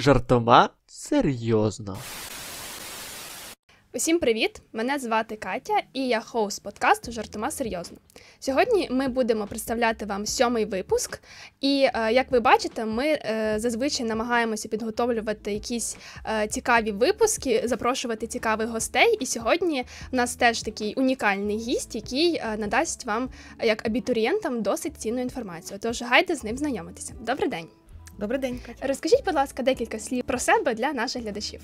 жартома серйозно. Усім привіт! Мене звати Катя і я хоуст подкасту Жартома серйозно. Сьогодні ми будемо представляти вам сьомий випуск, і е, як ви бачите, ми е, зазвичай намагаємося підготовлювати якісь е, цікаві випуски, запрошувати цікавих гостей. І сьогодні в нас теж такий унікальний гість, який надасть вам як абітурієнтам досить цінну інформацію. Тож гайте з ним знайомитися. Добрий день! Добрий день. Катя. Розкажіть, будь ласка, декілька слів про себе для наших глядачів.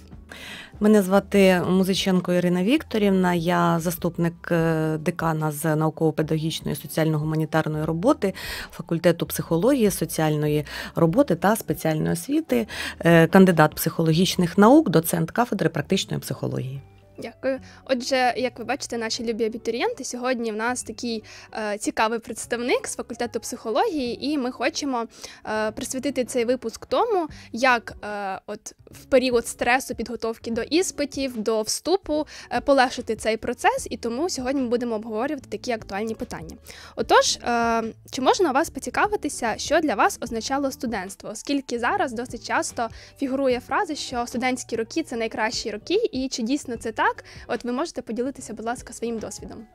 Мене звати Музиченко Ірина Вікторівна. Я заступник е, декана з науково-педагогічної соціально-гуманітарної роботи факультету психології, соціальної роботи та спеціальної освіти, е, кандидат психологічних наук, доцент кафедри практичної психології. Дякую. Отже, як ви бачите, наші любі абітурієнти, сьогодні в нас такий е, цікавий представник з факультету психології, і ми хочемо е, присвятити цей випуск тому, як е, от в період стресу підготовки до іспитів, до вступу е, полегшити цей процес. І тому сьогодні ми будемо обговорювати такі актуальні питання. Отож, е, чи можна вас поцікавитися, що для вас означало студентство? Оскільки зараз досить часто фігурує фраза, що студентські роки це найкращі роки, і чи дійсно це так? так. От ви можете поділитися, будь ласка, своїм досвідом.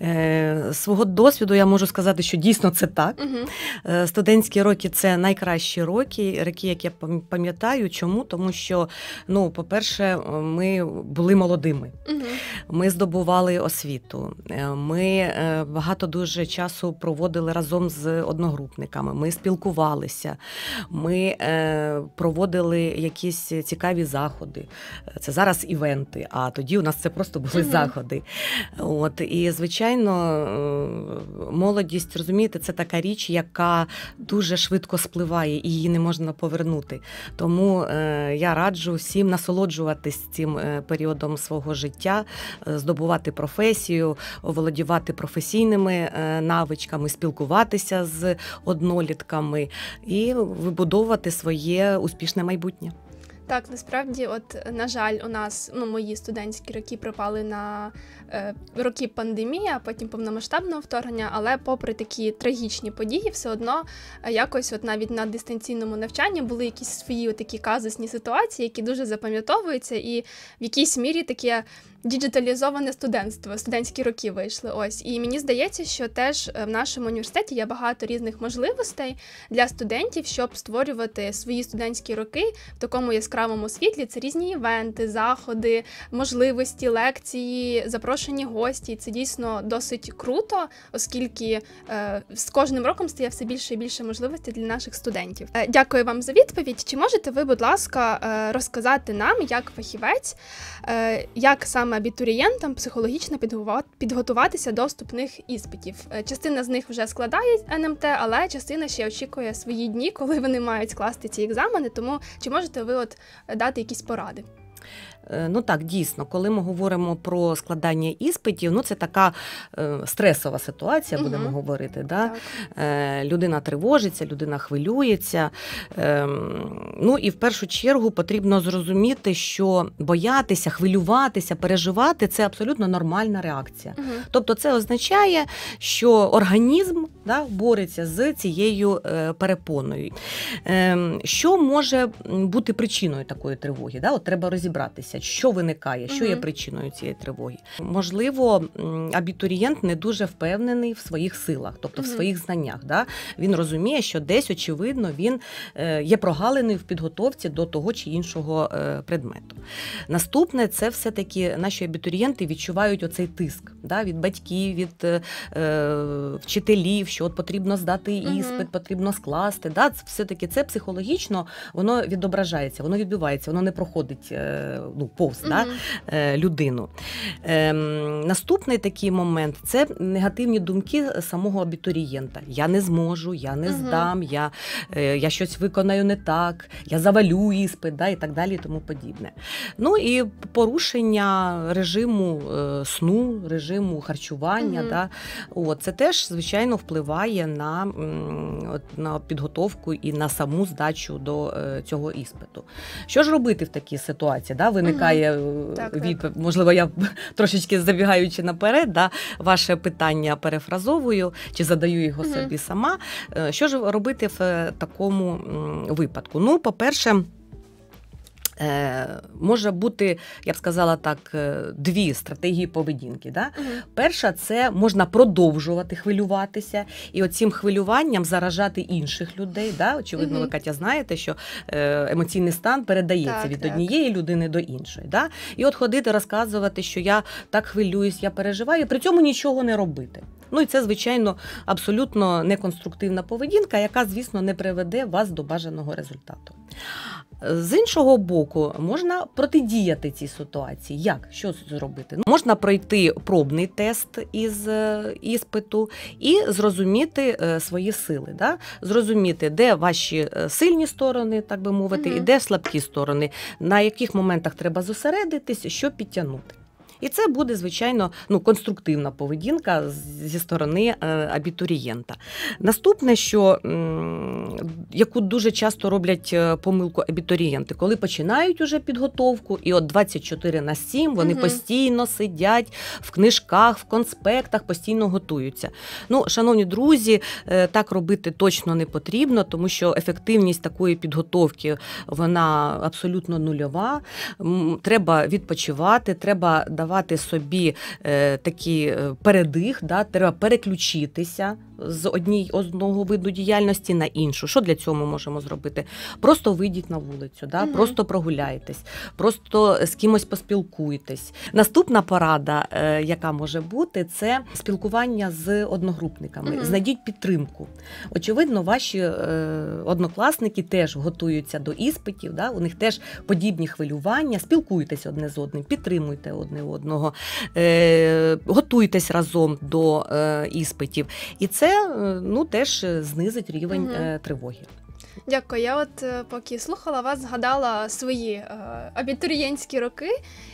Е, свого досвіду я можу сказати, що дійсно це так. Угу. Студентські роки це найкращі роки, роки, як я пам'ятаю. Чому? Тому що, ну, по-перше, ми були молодими, угу. ми здобували освіту, е, ми багато дуже часу проводили разом з одногрупниками, ми спілкувалися, ми проводили якісь цікаві заходи. Це зараз івенти, а тоді у нас це просто були угу. заходи. От, і звичайно, е, молодість, розумієте, це така річ, яка дуже швидко спливає і її не можна повернути. Тому е, я раджу всім насолоджуватись цим е, періодом свого життя, здобувати професію, володівати професійними навичками, спілкуватися з однолітками і вибудовувати своє успішне майбутнє. Так, насправді, от на жаль, у нас ну мої студентські роки припали на Е, роки пандемія, а потім повномасштабного вторгнення. Але, попри такі трагічні події, все одно е, якось, от навіть на дистанційному навчанні, були якісь свої такі казусні ситуації, які дуже запам'ятовуються, і в якійсь мірі таке діджиталізоване студентство, студентські роки вийшли. Ось і мені здається, що теж е, в нашому університеті є багато різних можливостей для студентів, щоб створювати свої студентські роки в такому яскравому світлі. Це різні івенти, заходи, можливості, лекції, запрошення запрошені гості, і це дійсно досить круто, оскільки е, з кожним роком стає все більше і більше можливостей для наших студентів. Е, дякую вам за відповідь. Чи можете ви, будь ласка, е, розказати нам, як фахівець, е, як саме абітурієнтам психологічно підготуватися до вступних іспитів? Е, частина з них вже складає НМТ, але частина ще очікує свої дні, коли вони мають скласти ці екзамени. Тому чи можете ви от е, дати якісь поради? Е, ну так, дійсно, коли ми говоримо про складання іспитів, ну це така е, стресова ситуація, будемо говорити. Да? Так. Е, людина тривожиться, людина хвилюється. Ем, ну і в першу чергу потрібно зрозуміти, що боятися, хвилюватися, переживати це абсолютно нормальна реакція. Угу. Тобто, це означає, що організм да, бореться з цією перепоною. Ем, що може бути причиною такої тривоги? Да? От Треба розібратися дивитися, що виникає, що є причиною цієї тривоги. Можливо, абітурієнт не дуже впевнений в своїх силах, тобто в своїх знаннях. Да? Він розуміє, що десь, очевидно, він е, є прогалений в підготовці до того чи іншого е, предмету. Наступне це все-таки наші абітурієнти відчувають оцей тиск да? від батьків, від е, е вчителів, що от потрібно здати іспит, потрібно скласти. Да? Все-таки це психологічно воно відображається, воно відбувається, воно не проходить. Ну, ну, повз да, е, людину. Е, Наступний такий момент це негативні думки самого абітурієнта. Я не зможу, я не здам, я е, я щось виконаю не так, я завалю іспит да, і так далі. і тому подібне. Ну і порушення режиму е, сну, режиму харчування. Да, от, Це теж, звичайно, впливає на, на підготовку і на саму здачу до е, цього іспиту. Що ж робити в такій ситуації? Да? Виникає чекає угу. е, так, відповідь. Можливо, я трошечки забігаючи наперед, да, ваше питання перефразовую чи задаю його собі сама. Е, що ж робити в е, такому випадку? Ну, по-перше. Е, може бути, я б сказала так, е, дві стратегії поведінки. Да? Угу. Перша це можна продовжувати хвилюватися і оцім хвилюванням заражати інших людей. Да? Очевидно, угу. ви Катя знаєте, що е, емоційний стан передається так, від так. однієї людини до іншої. Да? І от ходити, розказувати, що я так хвилююсь, я переживаю, при цьому нічого не робити. Ну і це, звичайно, абсолютно неконструктивна поведінка, яка, звісно, не приведе вас до бажаного результату. З іншого боку, можна протидіяти цій ситуації. Як? Що зробити? Ну, можна пройти пробний тест із е, іспиту і зрозуміти е, свої сили, да? зрозуміти, де ваші е, сильні сторони, так би мовити, угу. і де слабкі сторони, на яких моментах треба зосередитись, що підтягнути. І це буде, звичайно, ну конструктивна поведінка зі сторони е, абітурієнта. Наступне, що яку дуже часто роблять е, помилку абітурієнти, коли починають уже підготовку, і от 24 на 7 вони угу. постійно сидять в книжках, в конспектах, постійно готуються. Ну, шановні друзі, е, так робити точно не потрібно, тому що ефективність такої підготовки вона абсолютно нульова. Треба відпочивати, треба давати давати собі е, такий е, передих, да, треба переключитися з однієї одного виду діяльності на іншу. Що для цього ми можемо зробити? Просто вийдіть на вулицю, да, угу. просто прогуляйтесь, просто з кимось поспілкуйтесь. Наступна порада, е, яка може бути, це спілкування з одногрупниками. Угу. Знайдіть підтримку. Очевидно, ваші е, однокласники теж готуються до іспитів, да, у них теж подібні хвилювання, спілкуйтесь одне з одним, підтримуйте одне одного одного, е, готуйтесь разом до е, іспитів. І це е, ну, теж е, знизить рівень угу. тривоги. Дякую. Я от е, поки слухала вас, згадала свої е, абітурієнтські роки,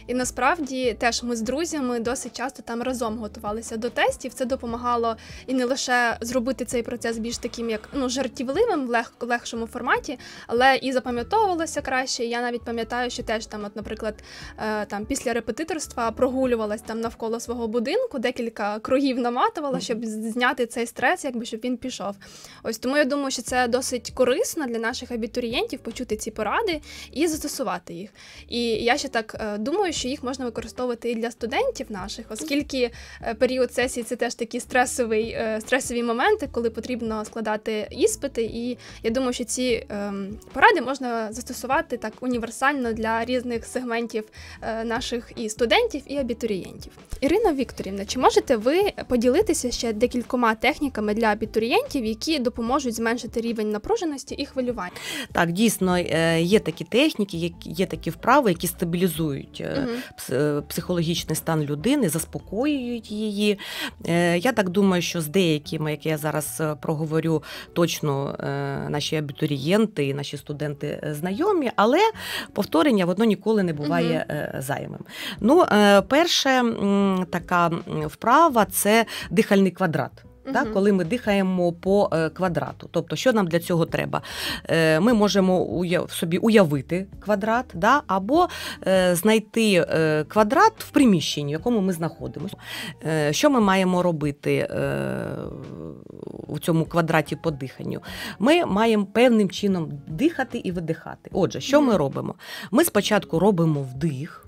і насправді теж ми з друзями досить часто там разом готувалися до тестів. Це допомагало і не лише зробити цей процес більш таким, як ну жартівливим, в лег, легшому форматі, але і запам'ятовувалося краще. Я навіть пам'ятаю, що теж там, от, наприклад, е, там після репетиторства прогулювалась там навколо свого будинку, декілька кругів наматувала, щоб зняти цей стрес, якби щоб він пішов. Ось тому я думаю, що це досить корисно корисно для наших абітурієнтів почути ці поради і застосувати їх. І я ще так е, думаю, що їх можна використовувати і для студентів наших, оскільки е, період сесії це теж такі стресовий е, стресові моменти, коли потрібно складати іспити. І я думаю, що ці ем, поради можна застосувати так універсально для різних сегментів наших і студентів, і абітурієнтів. Ірина Вікторівна, чи можете ви поділитися ще декількома техніками для абітурієнтів, які допоможуть зменшити рівень напруженості? і хвилювання. Так, дійсно е, є такі техніки, є такі вправи, які стабілізують угу. психологічний стан людини, заспокоюють її. Я так думаю, що з деякими, як я зараз проговорю, точно наші абітурієнти і наші студенти знайомі, але повторення воно ніколи не буває угу. займим. Ну, перше така вправа це дихальний квадрат угу. коли ми дихаємо по е, квадрату. Тобто, що нам для цього треба? Е, ми можемо собі уявити квадрат, да, або е, знайти квадрат в приміщенні, в якому ми знаходимося. Що ми маємо робити у цьому квадраті по диханню? Ми маємо певним чином дихати і видихати. Отже, що ми робимо? Ми спочатку робимо вдих.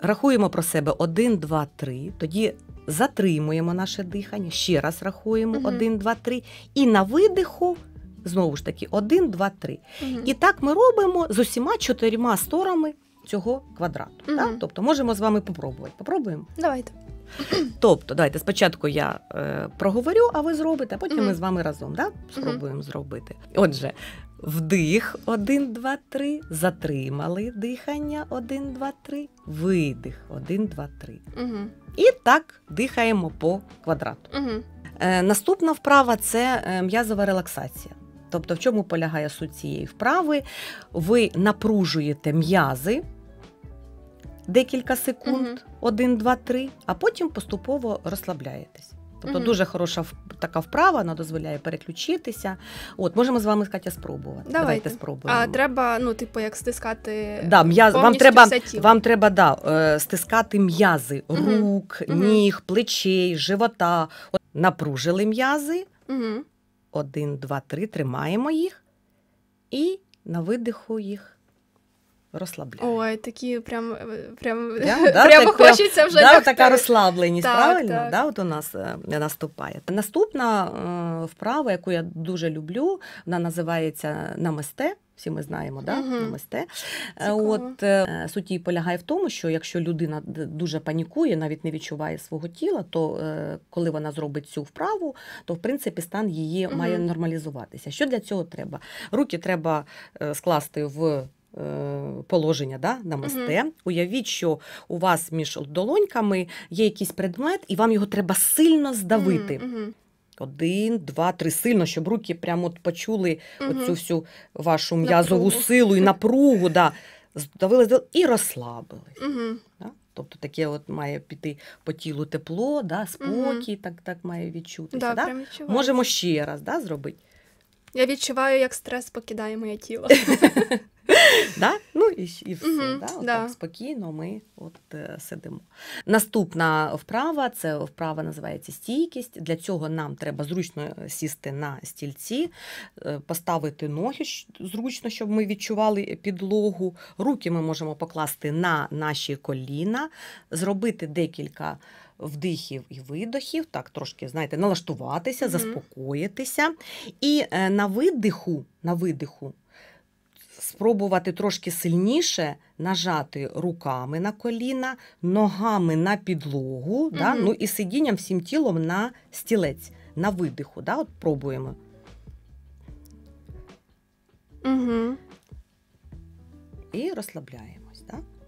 Рахуємо про себе 1, 2, 3. Тоді затримуємо наше дихання, ще раз рахуємо угу. 1, 2, 3. І на видиху знову ж таки 1, 2, 3. Угу. І так ми робимо з усіма чотирма сторонами цього квадрату. Угу. Так? Тобто можемо з вами попробувати. Попробуємо? Давайте. Тобто, давайте спочатку я е, проговорю, а ви зробите, а потім mm ми з вами разом да, спробуємо mm зробити. Отже, Вдих, 1, 2, 3. Затримали дихання 1, 2, 3. Видих 1, 2, 3. Угу. І так дихаємо по квадрату. Угу. Е, Наступна вправа це е, м'язова релаксація. Тобто, в чому полягає суть цієї вправи? Ви напружуєте м'язи декілька секунд, угу. 1, 2, 3, а потім поступово розслабляєтесь. Тобто mm-hmm. дуже хороша така вправа, вона дозволяє переключитися. От, можемо з вами Катя, спробувати. Давайте, Давайте спробуємо. А треба, ну, типу, як стискати. Да, м'яз... Вам треба все тіло. вам треба да, е, стискати м'язи mm-hmm. рук, mm-hmm. ніг, плечей, живота. От, напружили м'язи. Один, два, три. Тримаємо їх і на видиху їх розслабляє. Ой, такі прям прям, да, да, прямо так, хочеться вже да, така розслабленість. Так, правильно, так. Да, от у нас е, наступає. Наступна е, вправа, яку я дуже люблю, вона називається намисте. Всі ми знаємо, да? Угу. намисте. Е, Цікаво. От суть її полягає в тому, що якщо людина дуже панікує, навіть не відчуває свого тіла, то коли вона зробить цю вправу, то в принципі стан її угу. має нормалізуватися. Що для цього треба? Руки треба скласти в Е, положення да, на мосте. Угу. Уявіть, що у вас між долоньками є якийсь предмет, і вам його треба сильно здавити. Угу. Один, два, три сильно, щоб руки прямо от почули угу. оцю всю вашу м'язову силу і напругу. Да. Здавили і розслабились. Угу. Да? Тобто таке от має піти по тілу тепло, да, спокій, угу. так так має відчутися. Да, да? Можемо ще раз да, зробити. Я відчуваю, як стрес покидає моє тіло. Да? Ну і і все. Угу, да? От да. Так спокійно ми от е, сидимо. Наступна вправа це вправа називається стійкість. Для цього нам треба зручно е, сісти на стільці, е, поставити ноги зручно, щоб ми відчували підлогу. Руки ми можемо покласти на наші коліна, зробити декілька. Вдихів і видохів, так трошки знаєте, налаштуватися, mm -hmm. заспокоїтися, і е, на видиху, на видиху спробувати трошки сильніше нажати руками на коліна, ногами на підлогу, угу. да? ну і сидінням всім тілом на стілець, на видиху. Да? От Пробуємо. Угу. І розслабляємо.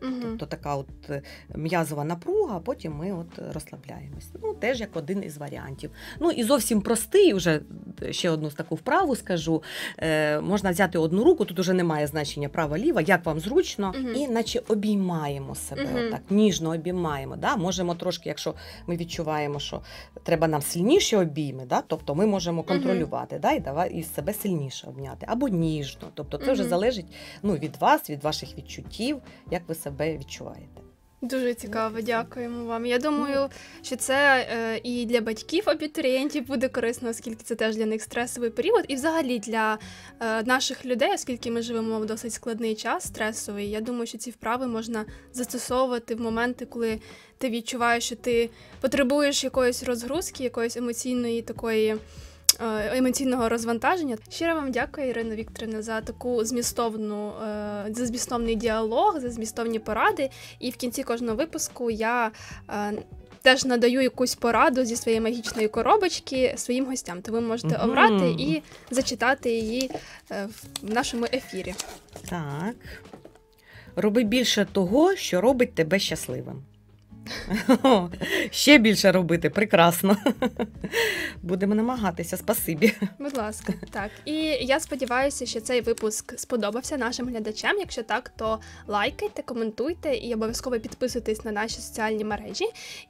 Угу. Тобто така от е, м'язова напруга, а потім ми от розслабляємось. Ну, теж як один із варіантів. Ну і зовсім простий, вже е, ще одну таку вправу скажу. Е, Можна взяти одну руку, тут вже немає значення права-ліва, як вам зручно, угу. і наче обіймаємо себе, угу. отак, ніжно обіймаємо. Да? Можемо трошки, якщо ми відчуваємо, що треба нам сильніші обійми, да? тобто ми можемо контролювати да? і давай і себе сильніше обняти або ніжно. Тобто це вже залежить ну, від вас, від ваших відчуттів, як ви себе себе відчуваєте. Дуже цікаво, дякуємо вам. Я ну. думаю, що це е, і для батьків абітурієнтів буде корисно, оскільки це теж для них стресовий період, і взагалі для е, наших людей, оскільки ми живемо в досить складний час стресовий. Я думаю, що ці вправи можна застосовувати в моменти, коли ти відчуваєш, що ти потребуєш якоїсь розгрузки, якоїсь емоційної такої. Е, емоційного розвантаження. Щиро вам дякую, Ірина Вікторівна, за таку змістовну е, за змістовний діалог, за змістовні поради. І в кінці кожного випуску я. Е, теж надаю якусь пораду зі своєї магічної коробочки своїм гостям. То ви можете угу. обрати і зачитати її в нашому ефірі. Так. Роби більше того, що робить тебе щасливим. Ще більше робити, прекрасно. Будемо намагатися, спасибі. Будь ласка, так. І я сподіваюся, що цей випуск сподобався нашим глядачам. Якщо так, то лайкайте, коментуйте і обов'язково підписуйтесь на наші соціальні мережі.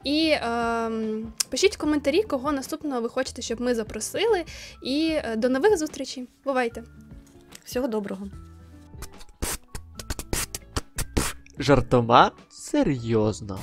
І ем, пишіть в коментарі, кого наступного ви хочете, щоб ми запросили. І е, до нових зустрічей. Бувайте! Всього доброго! Жартома серйозно.